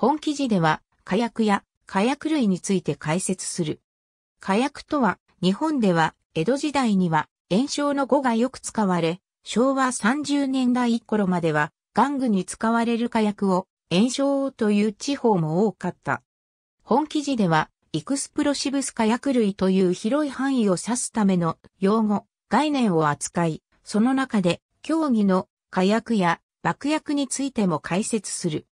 本記事では火薬や火薬類について解説する。火薬とは、日本では江戸時代には炎症の語がよく使われ、昭和30年代頃までは玩具に使われる火薬を炎症という地方も多かった。本記事では、エクスプロシブス火薬類という広い範囲を指すための用語、概念を扱い、その中で、競技の火薬や爆薬についても解説する。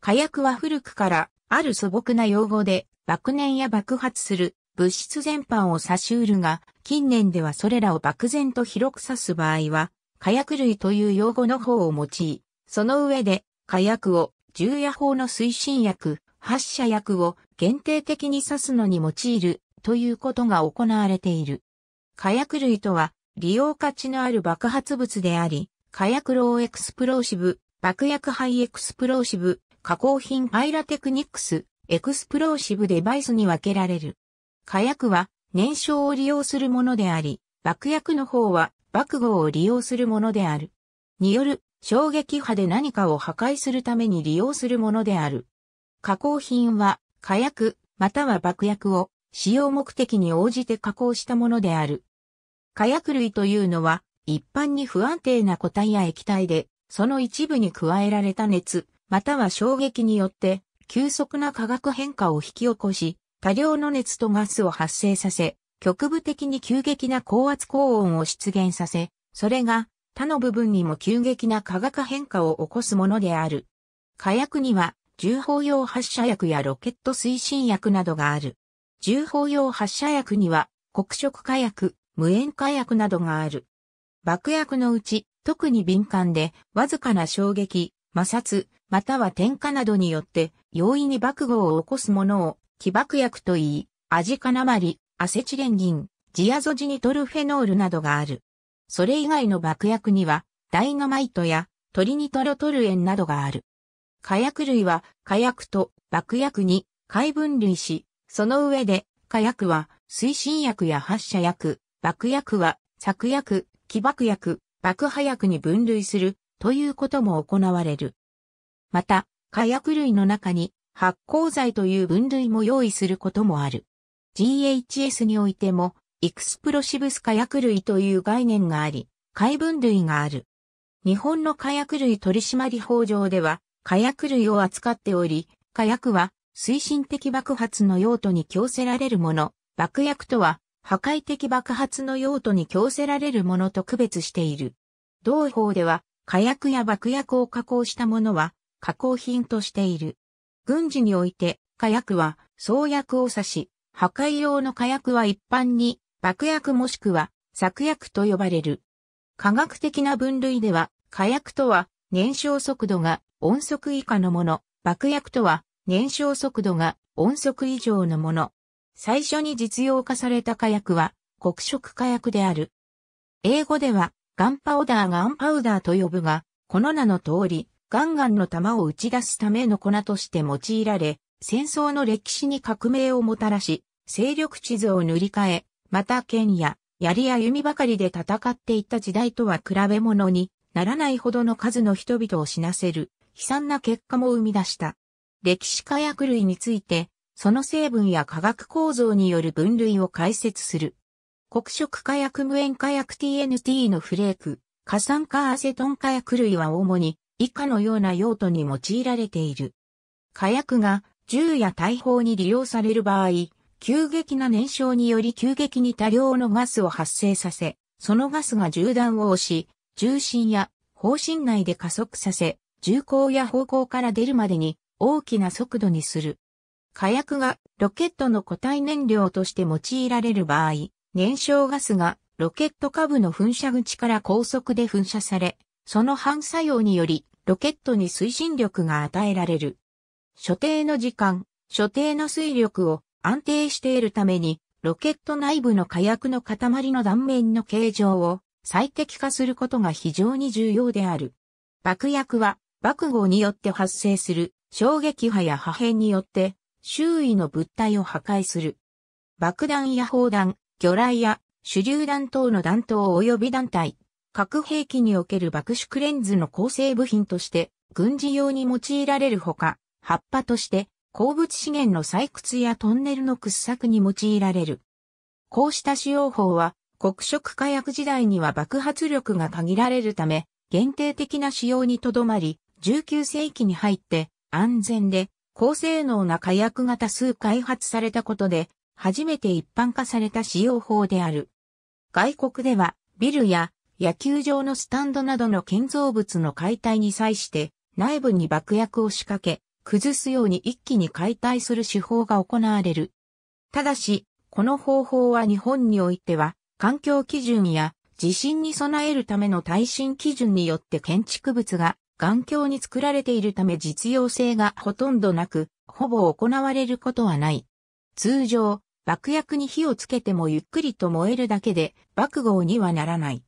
火薬は古くからある素朴な用語で爆燃や爆発する物質全般を指し得るが、近年ではそれらを漠然と広く指す場合は、火薬類という用語の方を用い、その上で火薬を重夜法の推進薬、発射薬を限定的に指すのに用いるということが行われている。火薬類とは利用価値のある爆発物であり、火薬ーエクスプローシブ、爆薬イエクスプローシブ、加工品パイラテクニックス、エクスプローシブデバイスに分けられる。火薬は燃焼を利用するものであり、爆薬の方は爆豪を利用するものである。による衝撃波で何かを破壊するために利用するものである。加工品は火薬または爆薬を使用目的に応じて加工したものである。火薬類というのは一般に不安定な固体や液体で、その一部に加えられた熱、または衝撃によって、急速な化学変化を引き起こし、多量の熱とガスを発生させ、局部的に急激な高圧高温を出現させ、それが他の部分にも急激な化学変化を起こすものである。火薬には重砲用発射薬やロケット推進薬などがある。重砲用発射薬には黒色火薬、無塩火薬などがある。爆薬のうち特に敏感でわずかな衝撃、摩擦、または点火などによって容易に爆豪を起こすものを起爆薬と言い、アジカナマリ、アセチレンギン、ジアゾジニトルフェノールなどがある。それ以外の爆薬には、ダイナマイトやトリニトロトルエンなどがある。火薬類は火薬と爆薬に解分類し、その上で火薬は推進薬や発射薬、爆薬は作薬、起爆薬、爆破薬に分類するということも行われる。また、火薬類の中に発光剤という分類も用意することもある。GHS においても、エクスプロシブス火薬類という概念があり、海分類がある。日本の火薬類取締法上では、火薬類を扱っており、火薬は推進的爆発の用途に強せられるもの、爆薬とは破壊的爆発の用途に強せられるものと区別している。同法では火薬や爆薬を加工したものは加工品としている。軍事において火薬は創薬を指し、破壊用の火薬は一般に爆薬もしくは作薬と呼ばれる。科学的な分類では火薬とは燃焼速度が音速以下のもの、爆薬とは燃焼速度が音速以上のもの。最初に実用化された火薬は黒色火薬である。英語ではガンパウダーガンパウダーと呼ぶが、この名の通り、ガンガンの弾を打ち出すための粉として用いられ、戦争の歴史に革命をもたらし、勢力地図を塗り替え、また剣や槍や弓ばかりで戦っていた時代とは比べ物にならないほどの数の人々を死なせる悲惨な結果も生み出した。歴史火薬類について、その成分や化学構造による分類を解説する。黒色火薬無塩火薬 TNT のフレーク、過酸化アセトン火薬類は主に以下のような用途に用いられている。火薬が銃や大砲に利用される場合、急激な燃焼により急激に多量のガスを発生させ、そのガスが銃弾を押し、重心や方針内で加速させ、銃口や方向から出るまでに大きな速度にする。火薬がロケットの固体燃料として用いられる場合、燃焼ガスがロケット下部の噴射口から高速で噴射され、その反作用によりロケットに推進力が与えられる。所定の時間、所定の水力を安定しているために、ロケット内部の火薬の塊の断面の形状を最適化することが非常に重要である。爆薬は爆豪によって発生する衝撃波や破片によって周囲の物体を破壊する。爆弾や砲弾、魚雷や手榴弾等の弾頭及び弾体、核兵器における爆縮レンズの構成部品として軍事用に用いられるほか、葉っぱとして鉱物資源の採掘やトンネルの掘削に用いられる。こうした使用法は黒色火薬時代には爆発力が限られるため限定的な使用にとどまり、19世紀に入って安全で高性能な火薬が多数開発されたことで初めて一般化された使用法である。外国では、ビルや野球場のスタンドなどの建造物の解体に際して、内部に爆薬を仕掛け、崩すように一気に解体する手法が行われる。ただし、この方法は日本においては、環境基準や地震に備えるための耐震基準によって建築物が頑強に作られているため実用性がほとんどなく、ほぼ行われることはない。通常、爆薬に火をつけてもゆっくりと燃えるだけで爆豪にはならない。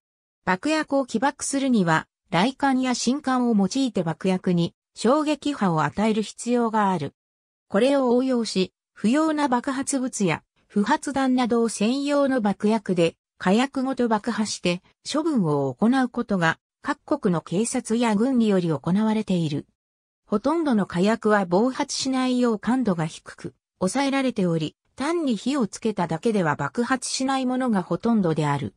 爆薬を起爆するには、雷管や新管を用いて爆薬に衝撃波を与える必要がある。これを応用し、不要な爆発物や不発弾などを専用の爆薬で火薬ごと爆破して処分を行うことが各国の警察や軍により行われている。ほとんどの火薬は暴発しないよう感度が低く抑えられており、単に火をつけただけでは爆発しないものがほとんどである。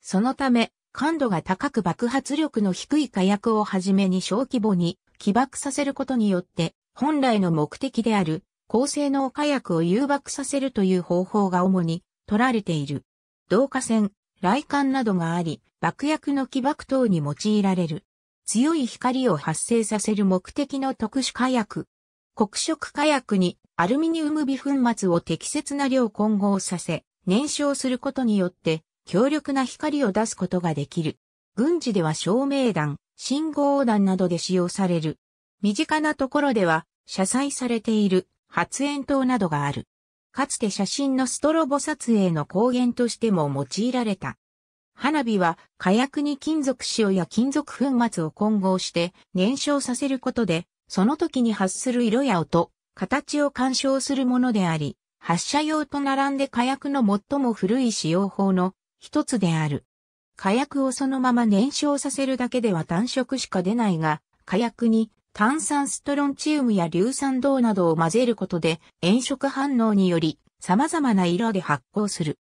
そのため、感度が高く爆発力の低い火薬をはじめに小規模に起爆させることによって、本来の目的である高性能火薬を誘爆させるという方法が主に取られている。導火線、雷管などがあり、爆薬の起爆等に用いられる。強い光を発生させる目的の特殊火薬。黒色火薬にアルミニウム微粉末を適切な量混合させ、燃焼することによって、強力な光を出すことができる。軍事では照明弾、信号弾などで使用される。身近なところでは、車載されている発煙筒などがある。かつて写真のストロボ撮影の光源としても用いられた。花火は火薬に金属塩や金属粉末を混合して燃焼させることで、その時に発する色や音、形を干渉するものであり、発射用と並んで火薬の最も古い使用法の一つである。火薬をそのまま燃焼させるだけでは単色しか出ないが、火薬に炭酸ストロンチウムや硫酸銅などを混ぜることで炎色反応により様々な色で発光する。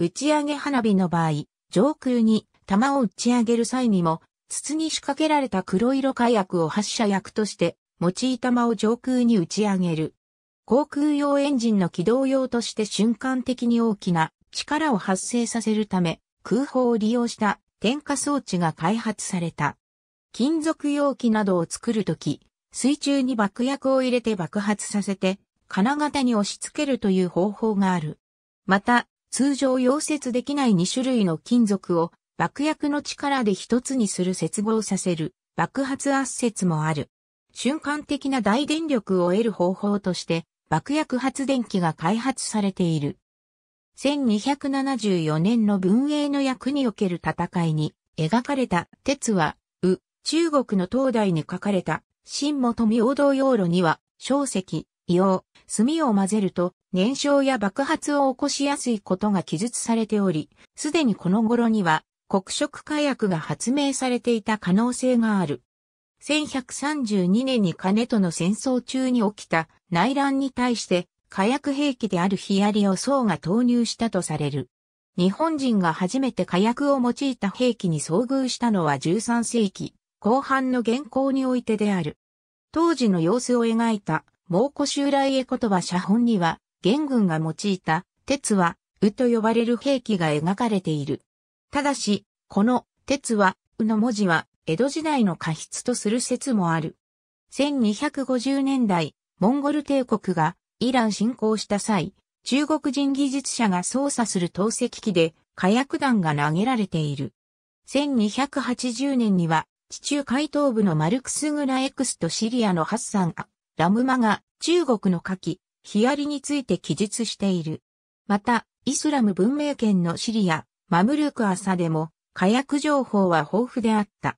打ち上げ花火の場合、上空に弾を打ち上げる際にも筒に仕掛けられた黒色火薬を発射薬として用い弾を上空に打ち上げる。航空用エンジンの起動用として瞬間的に大きな力を発生させるため、空砲を利用した点火装置が開発された。金属容器などを作るとき、水中に爆薬を入れて爆発させて、金型に押し付けるという方法がある。また、通常溶接できない2種類の金属を爆薬の力で一つにする接合させる爆発圧接もある。瞬間的な大電力を得る方法として、爆薬発電機が開発されている。1274年の文英の役における戦いに描かれた鉄は、う、中国の東大に書かれた、新元明道用路には、小石、硫黄、炭を混ぜると燃焼や爆発を起こしやすいことが記述されており、すでにこの頃には黒色火薬が発明されていた可能性がある。1132年に金との戦争中に起きた内乱に対して火薬兵器であるヒアリを宋が投入したとされる。日本人が初めて火薬を用いた兵器に遭遇したのは13世紀後半の現行においてである。当時の様子を描いた蒙古襲来絵言葉写本には元軍が用いた鉄はうと呼ばれる兵器が描かれている。ただし、この鉄はうの文字は江戸時代の過失とする説もある。1250年代、モンゴル帝国がイラン侵攻した際、中国人技術者が操作する投石機で火薬弾が投げられている。1280年には地中海東部のマルクスグラエクスとシリアのハッサンラムマが中国の火器、ヒアリについて記述している。また、イスラム文明圏のシリア、マムルクアサでも火薬情報は豊富であった。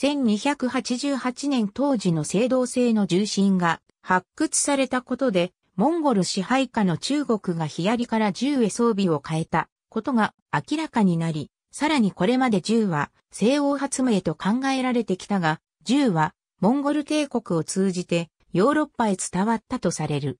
1288年当時の青銅製の重心が発掘されたことで、モンゴル支配下の中国がリから銃へ装備を変えたことが明らかになり、さらにこれまで銃は西欧発明と考えられてきたが、銃はモンゴル帝国を通じてヨーロッパへ伝わったとされる。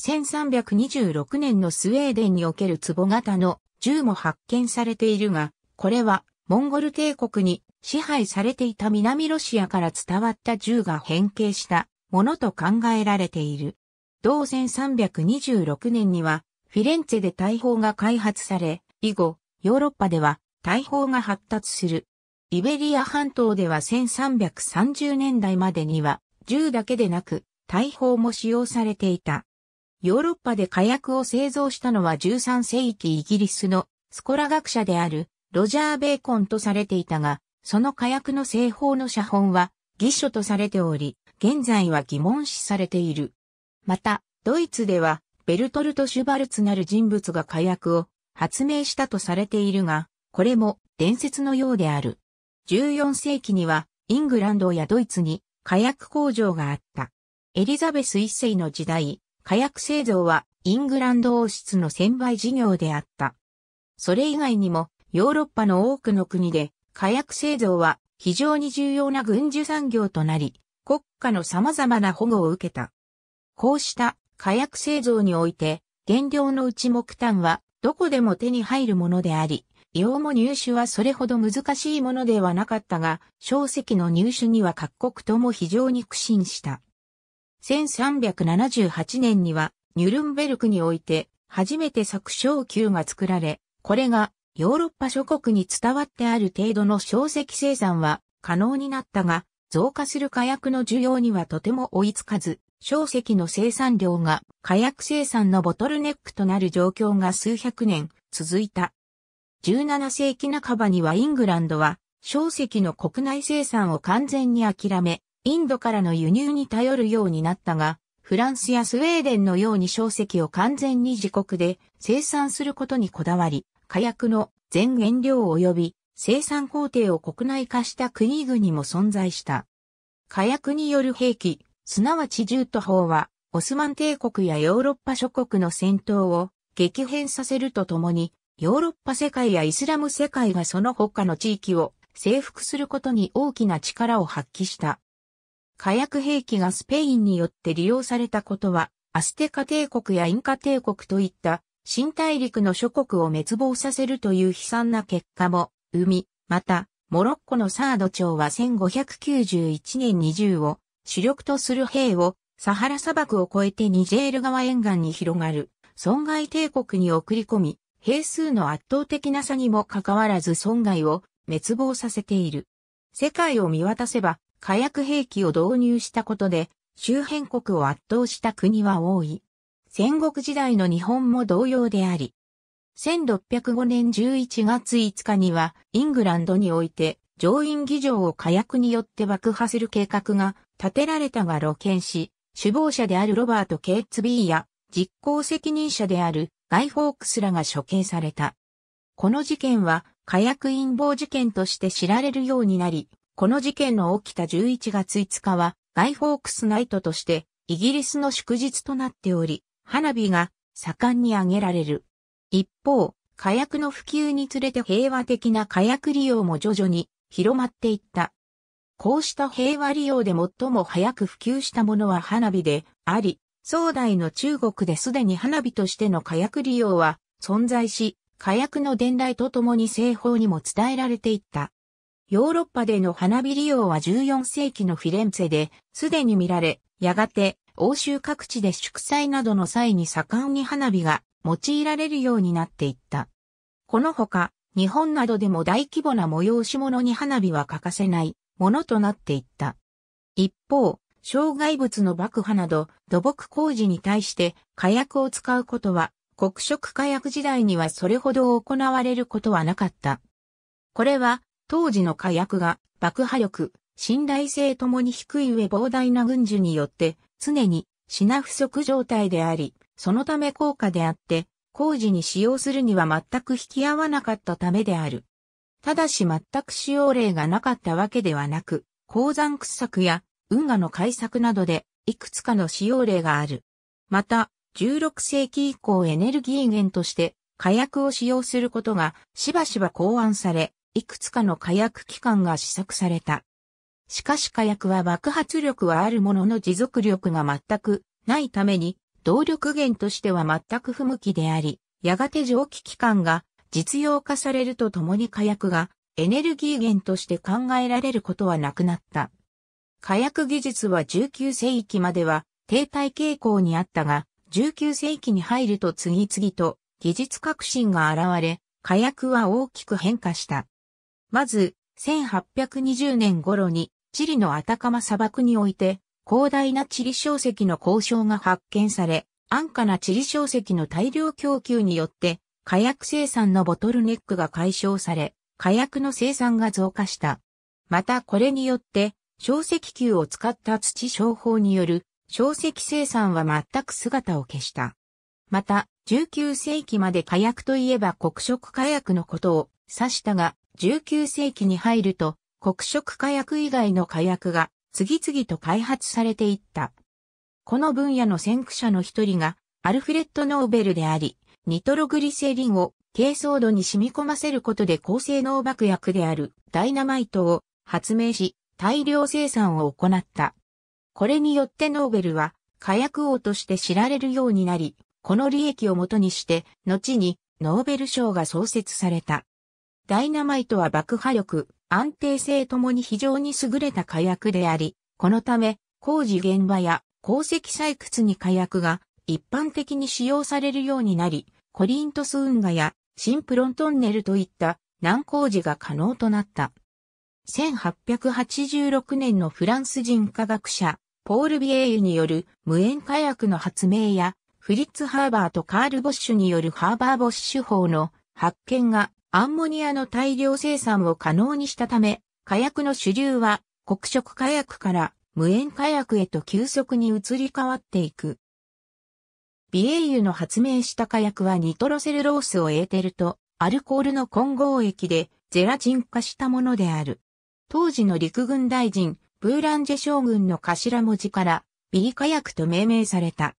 1326年のスウェーデンにおける壺型の銃も発見されているが、これはモンゴル帝国に支配されていた南ロシアから伝わった銃が変形したものと考えられている。同1326年にはフィレンツェで大砲が開発され、以後、ヨーロッパでは大砲が発達する。イベリア半島では1330年代までには銃だけでなく大砲も使用されていた。ヨーロッパで火薬を製造したのは13世紀イギリスのスコラ学者であるロジャー・ベーコンとされていたが、その火薬の製法の写本は、偽書とされており、現在は疑問視されている。また、ドイツでは、ベルトルト・シュバルツなる人物が火薬を発明したとされているが、これも伝説のようである。14世紀には、イングランドやドイツに火薬工場があった。エリザベス一世の時代、火薬製造はイングランド王室の専売事業であった。それ以外にも、ヨーロッパの多くの国で火薬製造は非常に重要な軍需産業となり、国家の様々な保護を受けた。こうした火薬製造において、原料のうち木炭はどこでも手に入るものであり、用も入手はそれほど難しいものではなかったが、小石の入手には各国とも非常に苦心した。1378年には、ニュルンベルクにおいて、初めて作小球が作られ、これがヨーロッパ諸国に伝わってある程度の小石生産は可能になったが、増加する火薬の需要にはとても追いつかず、小石の生産量が火薬生産のボトルネックとなる状況が数百年続いた。17世紀半ばにはイングランドは小石の国内生産を完全に諦め、インドからの輸入に頼るようになったが、フランスやスウェーデンのように小石を完全に自国で生産することにこだわり、火薬の全原料及び生産工程を国内化した国々も存在した。火薬による兵器、すなわち銃と砲は、オスマン帝国やヨーロッパ諸国の戦闘を激変させるとともに、ヨーロッパ世界やイスラム世界がその他の地域を征服することに大きな力を発揮した。火薬兵器がスペインによって利用されたことは、アステカ帝国やインカ帝国といった新大陸の諸国を滅亡させるという悲惨な結果も、生み、また、モロッコのサード朝は1591年20を主力とする兵をサハラ砂漠を越えてニジェール川沿岸に広がる損害帝国に送り込み、兵数の圧倒的な差にもかかわらず損害を滅亡させている。世界を見渡せば火薬兵器を導入したことで周辺国を圧倒した国は多い。戦国時代の日本も同様であり、1605年11月5日には、イングランドにおいて、上院議場を火薬によって爆破する計画が立てられたが露見し、首謀者であるロバート・ケイツ・ビーや、実行責任者であるガイ・ホークスらが処刑された。この事件は、火薬陰謀事件として知られるようになり、この事件の起きた11月5日は、ガイ・ホークスナイトとして、イギリスの祝日となっており、花火が盛んに上げられる。一方、火薬の普及につれて平和的な火薬利用も徐々に広まっていった。こうした平和利用で最も早く普及したものは花火であり、宋代の中国ですでに花火としての火薬利用は存在し、火薬の伝来とともに製法にも伝えられていった。ヨーロッパでの花火利用は14世紀のフィレンツェで、すでに見られ、やがて欧州各地で祝祭などの際に盛んに花火が用いられるようになっていった。このほか、日本などでも大規模な催し物に花火は欠かせないものとなっていった。一方、障害物の爆破など土木工事に対して火薬を使うことは黒色火薬時代にはそれほど行われることはなかった。これは当時の火薬が爆破力、信頼性ともに低い上膨大な軍需によって常に品不足状態であり、そのため高価であって、工事に使用するには全く引き合わなかったためである。ただし全く使用例がなかったわけではなく、鉱山掘削や運河の改削などで、いくつかの使用例がある。また、16世紀以降エネルギー源として火薬を使用することがしばしば考案され、いくつかの火薬機関が試作された。しかし火薬は爆発力はあるものの持続力が全くないために、動力源としては全く不向きであり、やがて蒸気機関が実用化されるとともに火薬がエネルギー源として考えられることはなくなった。火薬技術は19世紀までは停滞傾向にあったが、19世紀に入ると次々と技術革新が現れ、火薬は大きく変化した。まず、1820年頃にチリのアタカマ砂漠において、広大なチリ小石の交渉が発見され、安価なチリ小石の大量供給によって、火薬生産のボトルネックが解消され、火薬の生産が増加した。またこれによって、小石球を使った土商法による小石生産は全く姿を消した。また、19世紀まで火薬といえば黒色火薬のことを指したが、19世紀に入ると黒色火薬以外の火薬が次々と開発されていった。この分野の先駆者の一人がアルフレッド・ノーベルであり、ニトログリセリンを珪藻土に染み込ませることで高性能爆薬であるダイナマイトを発明し大量生産を行った。これによってノーベルは火薬王として知られるようになり、この利益をもとにして、後にノーベル賞が創設された。ダイナマイトは爆破力、安定性ともに非常に優れた火薬であり、このため工事現場や鉱石採掘に火薬が一般的に使用されるようになり、コリントス運河やシンプロントンネルといった難工事が可能となった。1886年のフランス人科学者、ポール・ビエイユによる無塩火薬の発明や、フリッツ・ハーバーとカール・ボッシュによるハーバー・ボッシュ法の発見がアンモニアの大量生産を可能にしたため、火薬の主流は黒色火薬から無塩火薬へと急速に移り変わっていく。ビエイユの発明した火薬はニトロセルロースをエーテルとアルコールの混合液でゼラチン化したものである。当時の陸軍大臣、ブーランジェ将軍の頭文字からビリ火薬と命名された。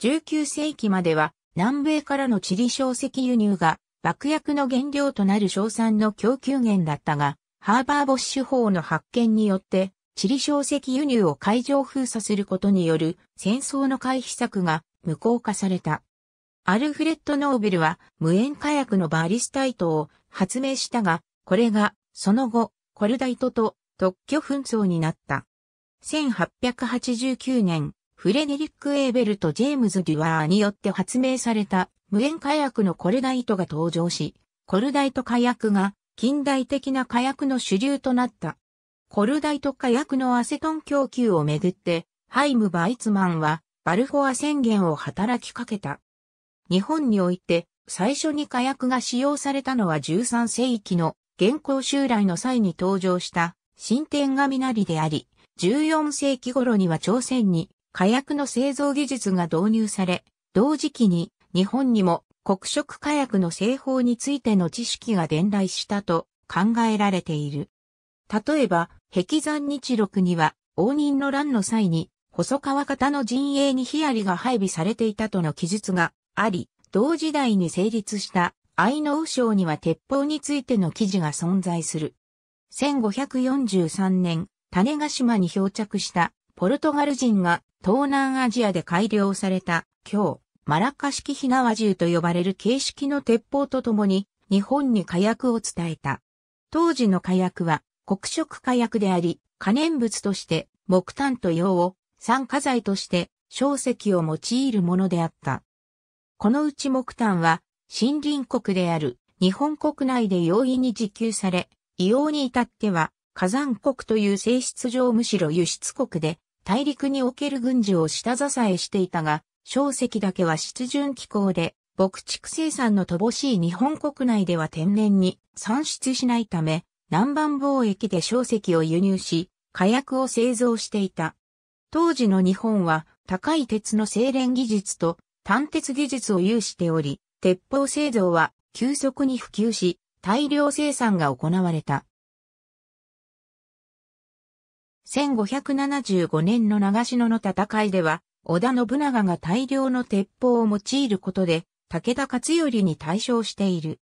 19世紀までは南米からのチリ小石輸入が爆薬の原料となる硝酸の供給源だったが、ハーバーボッシュ法の発見によって、チリ小石輸入を海上封鎖することによる戦争の回避策が無効化された。アルフレッド・ノーベルは無塩火薬のバリスタイトを発明したが、これがその後コルダイトと特許紛争になった。1889年、フレデリック・エーベルとジェームズ・デュワーによって発明された無塩火薬のコルダイトが登場し、コルダイト火薬が近代的な火薬の主流となった。コルダイト火薬のアセトン供給をめぐって、ハイム・バイツマンはバルフォア宣言を働きかけた。日本において最初に火薬が使用されたのは13世紀の現行襲来の際に登場した新天神なりであり、14世紀頃には朝鮮に火薬の製造技術が導入され、同時期に日本にも黒色火薬の製法についての知識が伝来したと考えられている。例えば、壁山日録には、応仁の乱の際に、細川方の陣営にヒアリが配備されていたとの記述があり、同時代に成立した愛の省には鉄砲についての記事が存在する。1543年、種ヶ島に漂着したポルトガル人が東南アジアで改良された今日、マラッカ式火縄銃と呼ばれる形式の鉄砲とともに日本に火薬を伝えた。当時の火薬は黒色火薬であり、可燃物として木炭と硫黄を酸化剤として小石を用いるものであった。このうち木炭は森林国である日本国内で容易に自給され、硫黄に至っては火山国という性質上むしろ輸出国で大陸における軍事を下支えしていたが、小石だけは湿潤気候で、牧畜生産の乏しい日本国内では天然に産出しないため、南蛮貿易で小石を輸入し、火薬を製造していた。当時の日本は高い鉄の精錬技術と単鉄技術を有しており、鉄砲製造は急速に普及し、大量生産が行われた。1575年の長篠の戦いでは、織田信長が大量の鉄砲を用いることで、武田勝頼に対象している。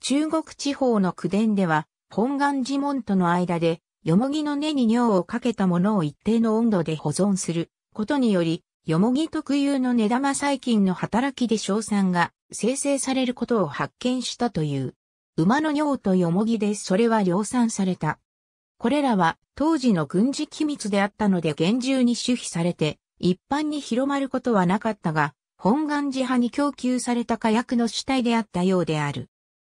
中国地方の宮伝では、本願寺門との間で、よもぎの根に尿をかけたものを一定の温度で保存することにより、よもぎ特有の根玉細菌の働きで硝酸が生成されることを発見したという。馬の尿とよもぎでそれは量産された。これらは当時の軍事機密であったので厳重に守秘されて一般に広まることはなかったが、本願寺派に供給された火薬の主体であったようである。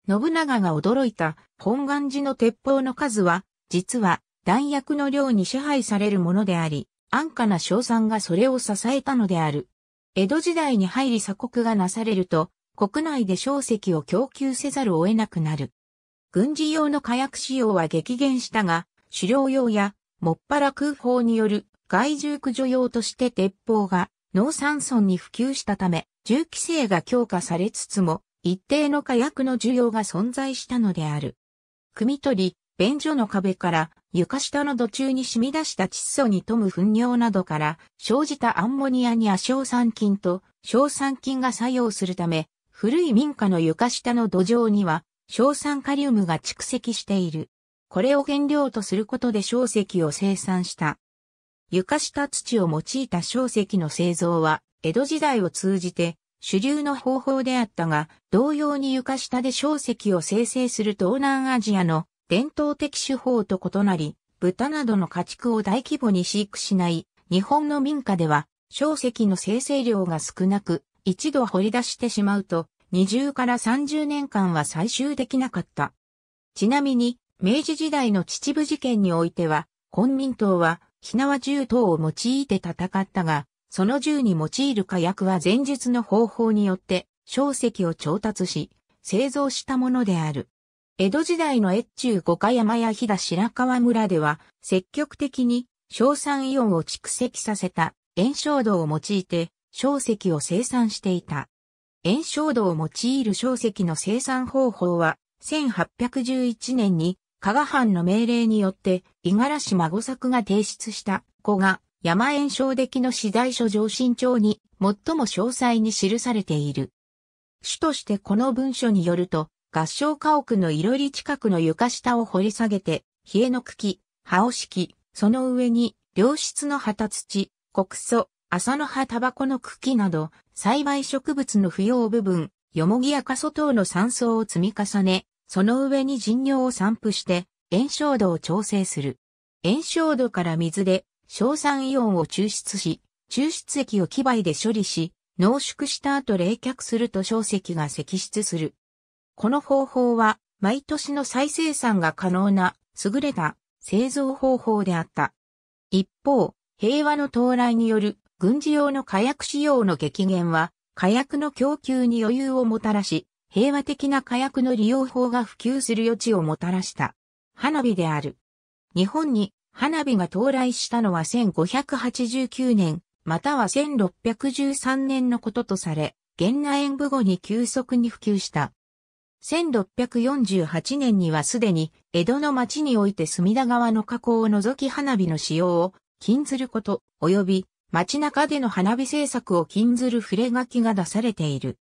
信長が驚いた本願寺の鉄砲の数は、実は弾薬の量に支配されるものであり、安価な賞賛がそれを支えたのである。江戸時代に入り鎖国がなされると、国内で小石を供給せざるを得なくなる。軍事用の火薬使用は激減したが、狩猟用や、もっぱら空砲による害獣駆除用として鉄砲が農産村に普及したため、銃規制が強化されつつも、一定の火薬の需要が存在したのである。組取り、便所の壁から床下の土中に染み出した窒素に富む糞尿などから生じたアンモニアに亜硝酸菌と硝酸菌が作用するため、古い民家の床下の土壌には硝酸カリウムが蓄積している。これを原料とすることで硝石を生産した床下土を用いた小石の製造は、江戸時代を通じて主流の方法であったが、同様に床下で小石を生成する東南アジアの伝統的手法と異なり、豚などの家畜を大規模に飼育しない日本の民家では、小石の生成量が少なく、一度掘り出してしまうと、20から30年間は採集できなかった。ちなみに、明治時代の秩父事件においては、本民党はな縄銃等を用いて戦ったが、その銃に用いる火薬は前述の方法によって、小石を調達し、製造したものである。江戸時代の越中五箇山や飛騨白川村では、積極的に硝酸イオンを蓄積させた炎症土を用いて、小石を生産していた。炎症土を用いる小石の生産方法は、1811年に加賀藩の命令によって、五十嵐孫作が提出した、古賀、山症出来の資材書上新帳に、最も詳細に記されている。主としてこの文書によると、合掌家屋のいろり近くの床下を掘り下げて、冷えの茎、葉を敷き、その上に、良質の旗土、黒草、麻の葉タバコの茎など、栽培植物の不要部分、よもぎやかそ等の山素を積み重ね、その上に陣尿を散布して炎症度を調整する。炎症度から水で硝酸イオンを抽出し、抽出液を基媒で処理し、濃縮した後冷却すると小石が析出する。この方法は毎年の再生産が可能な優れた製造方法であった。一方、平和の到来による軍事用の火薬使用の激減は火薬の供給に余裕をもたらし、平和的な火薬の利用法が普及する余地をもたらした。花火である。日本に花火が到来したのは1589年、または1613年のこととされ、現和演武後に急速に普及した。1648年にはすでに江戸の町において隅田川の河口を除き花火の使用を禁ずること、及び街中での花火政策を禁ずる触れ書きが出されている。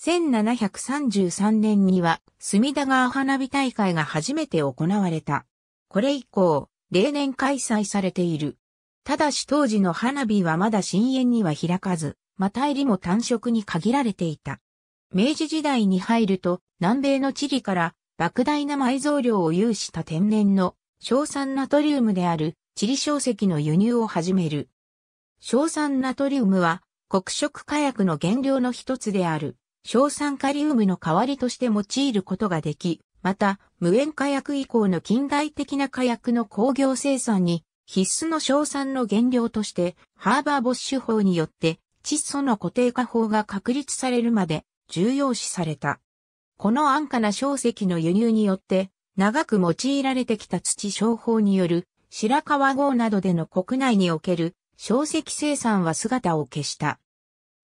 1733年には隅田川花火大会が初めて行われた。これ以降、例年開催されている。ただし当時の花火はまだ深淵には開かず、また入りも単色に限られていた。明治時代に入ると南米のチリから莫大な埋蔵量を有した天然の硝酸ナトリウムであるチリ小石の輸入を始める。硝酸ナトリウムは黒色火薬の原料の一つである。硝酸カリウムの代わりとして用いることができ、また、無塩火薬以降の近代的な火薬の工業生産に必須の硝酸の原料として、ハーバー・ボッシュ法によって、窒素の固定化法が確立されるまで重要視された。この安価な硝石の輸入によって、長く用いられてきた土商法による白川郷などでの国内における小石生産は姿を消した。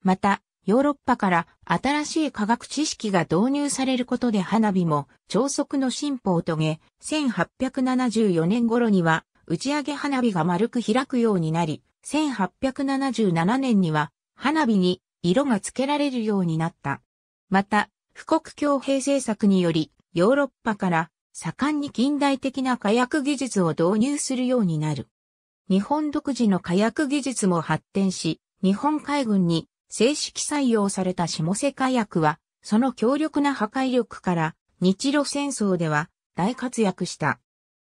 また、ヨーロッパから新しい科学知識が導入されることで花火も超速の進歩を遂げ、1874年頃には打ち上げ花火が丸く開くようになり、1877年には花火に色が付けられるようになった。また、富国強兵政策により、ヨーロッパから盛んに近代的な火薬技術を導入するようになる。日本独自の火薬技術も発展し、日本海軍に正式採用された下瀬火薬は、その強力な破壊力から日露戦争では大活躍した。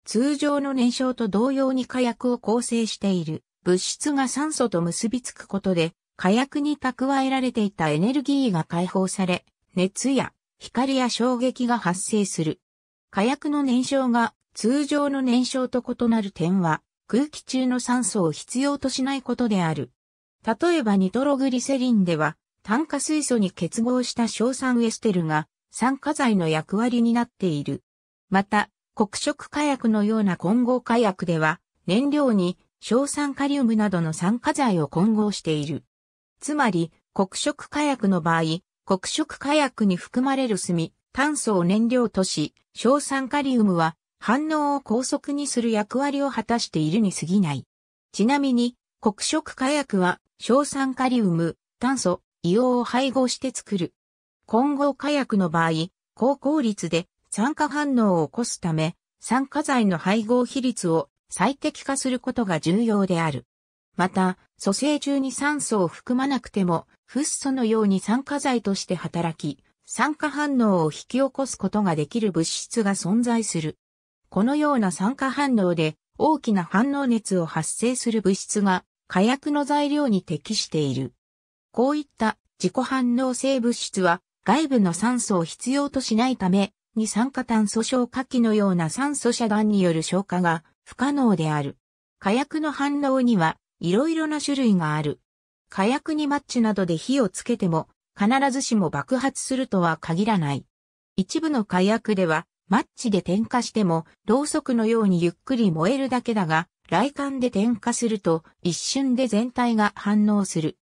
通常の燃焼と同様に火薬を構成している物質が酸素と結びつくことで火薬に蓄えられていたエネルギーが解放され、熱や光や衝撃が発生する。火薬の燃焼が通常の燃焼と異なる点は空気中の酸素を必要としないことである。例えばニトログリセリンでは、炭化水素に結合した硝酸エステルが酸化剤の役割になっている。また、黒色火薬のような混合火薬では、燃料に硝酸カリウムなどの酸化剤を混合している。つまり、黒色火薬の場合、黒色火薬に含まれる炭、炭素を燃料とし、硝酸カリウムは反応を高速にする役割を果たしているに過ぎない。ちなみに、黒色火薬は硝酸カリウム、炭素、硫黄を配合して作る。混合火薬の場合、高効率で酸化反応を起こすため、酸化剤の配合比率を最適化することが重要である。また、蘇生中に酸素を含まなくても、フッ素のように酸化剤として働き、酸化反応を引き起こすことができる物質が存在する。このような酸化反応で大きな反応熱を発生する物質が火薬の材料に適している。こういった自己反応性物質は外部の酸素を必要としないため、二酸化炭素消火器のような酸素遮断による消火が不可能である。火薬の反応には色々な種類がある。火薬にマッチなどで火をつけても必ずしも爆発するとは限らない。一部の火薬ではマッチで点火してもろうそくのようにゆっくり燃えるだけだが雷管で点火すると一瞬で全体が反応する。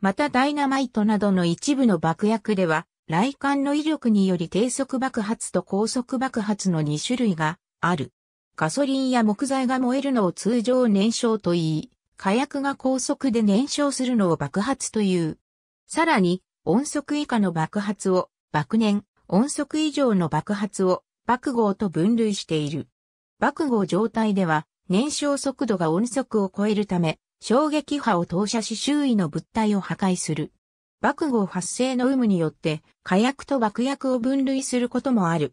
またダイナマイトなどの一部の爆薬では、雷管の威力により低速爆発と高速爆発の2種類がある。ガソリンや木材が燃えるのを通常燃焼と言い、火薬が高速で燃焼するのを爆発という。さらに、音速以下の爆発を、爆燃、音速以上の爆発を、爆号と分類している。爆号状態では、燃焼速度が音速を超えるため、衝撃波を投射し周囲の物体を破壊する。爆号発生の有無によって火薬と爆薬を分類することもある。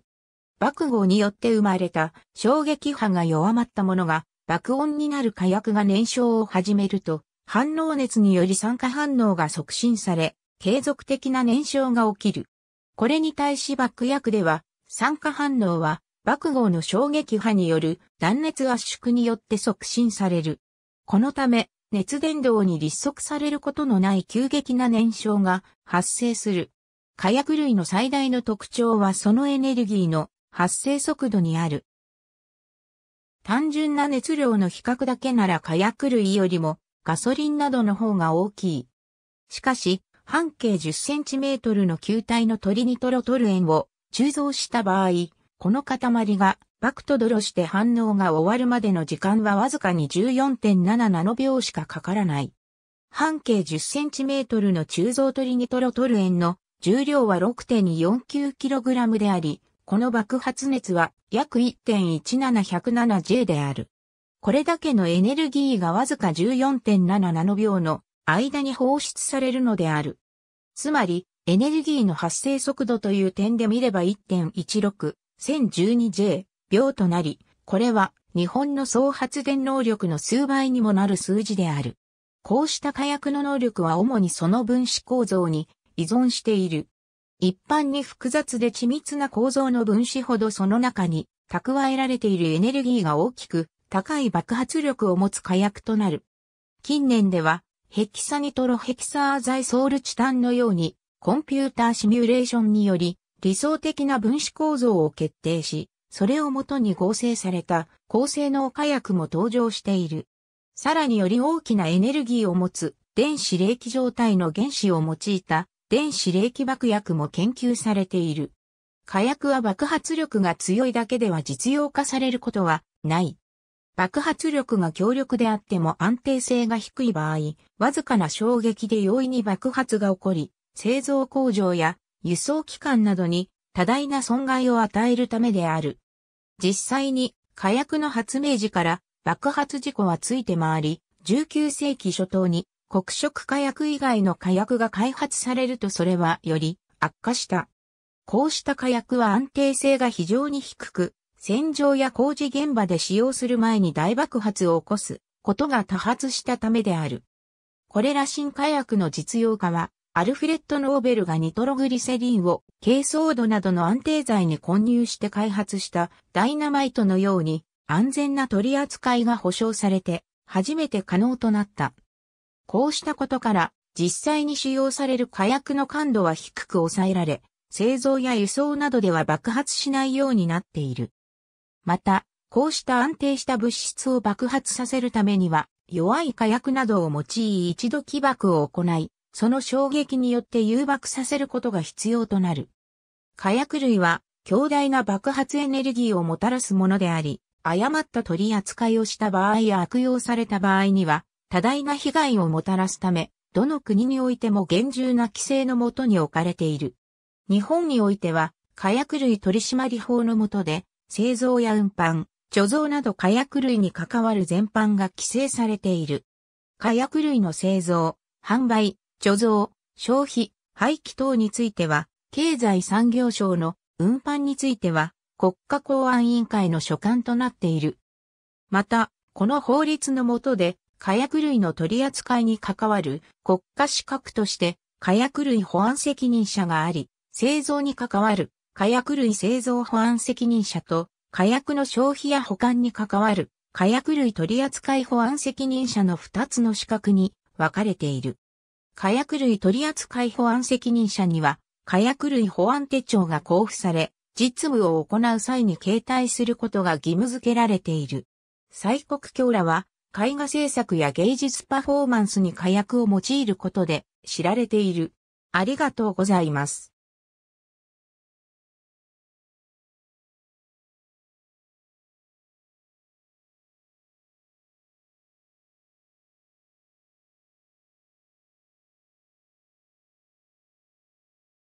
爆号によって生まれた衝撃波が弱まったものが爆音になる火薬が燃焼を始めると反応熱により酸化反応が促進され継続的な燃焼が起きる。これに対し爆薬では酸化反応は爆豪の衝撃波による断熱圧縮によって促進される。このため、熱伝導に立足されることのない急激な燃焼が発生する。火薬類の最大の特徴はそのエネルギーの発生速度にある。単純な熱量の比較だけなら火薬類よりもガソリンなどの方が大きい。しかし、半径 10cm の球体のトリニトロトルエンを鋳造した場合、この塊がバクとドロして反応が終わるまでの時間はわずかに14.7ナノ秒しかかからない。半径1 0トルの鋳造トリニトロトル塩の重量は 6.49kg であり、この爆発熱は約 1.17107J である。これだけのエネルギーがわずか14.7ナノ秒の間に放出されるのである。つまり、エネルギーの発生速度という点で見れば1.16 1012J 秒となり、これは日本の総発電能力の数倍にもなる数字である。こうした火薬の能力は主にその分子構造に依存している。一般に複雑で緻密な構造の分子ほどその中に蓄えられているエネルギーが大きく高い爆発力を持つ火薬となる。近年ではヘキサニトロヘキサーザイソールチタンのようにコンピューターシミュレーションにより理想的な分子構造を決定し、それをもとに合成された高性能火薬も登場している。さらにより大きなエネルギーを持つ電子冷気状態の原子を用いた電子冷気爆薬も研究されている。火薬は爆発力が強いだけでは実用化されることはない。爆発力が強力であっても安定性が低い場合、わずかな衝撃で容易に爆発が起こり、製造工場や輸送機関などに多大な損害を与えるためである。実際に火薬の発明時から爆発事故はついて回り、19世紀初頭に黒色火薬以外の火薬が開発されるとそれはより悪化した。こうした火薬は安定性が非常に低く、戦場や工事現場で使用する前に大爆発を起こすことが多発したためである。これら新火薬の実用化はアルフレッド・ノーベルがニトログリセリンを、珪藻土などの安定剤に混入して開発したダイナマイトのように、安全な取り扱いが保証されて、初めて可能となった。こうしたことから、実際に使用される火薬の感度は低く抑えられ、製造や輸送などでは爆発しないようになっている。また、こうした安定した物質を爆発させるためには、弱い火薬などを用い一度起爆を行い、その衝撃によって誘爆させることが必要となる。火薬類は強大な爆発エネルギーをもたらすものであり、誤った取り扱いをした場合や悪用された場合には、多大な被害をもたらすため、どの国においても厳重な規制のもとに置かれている。日本においては、火薬類取締法のもとで、製造や運搬、貯蔵など火薬類に関わる全般が規制されている。火薬類の製造、販売、貯蔵、消費、廃棄等については、経済産業省の運搬については、国家公安委員会の所管となっている。また、この法律の下で、火薬類の取り扱いに関わる国家資格として、火薬類保安責任者があり、製造に関わる火薬類製造保安責任者と、火薬の消費や保管に関わる火薬類取り扱い保安責任者の2つの資格に分かれている。火薬類取扱保安責任者には、火薬類保安手帳が交付され、実務を行う際に携帯することが義務付けられている。西国教らは、絵画制作や芸術パフォーマンスに火薬を用いることで知られている。ありがとうございます。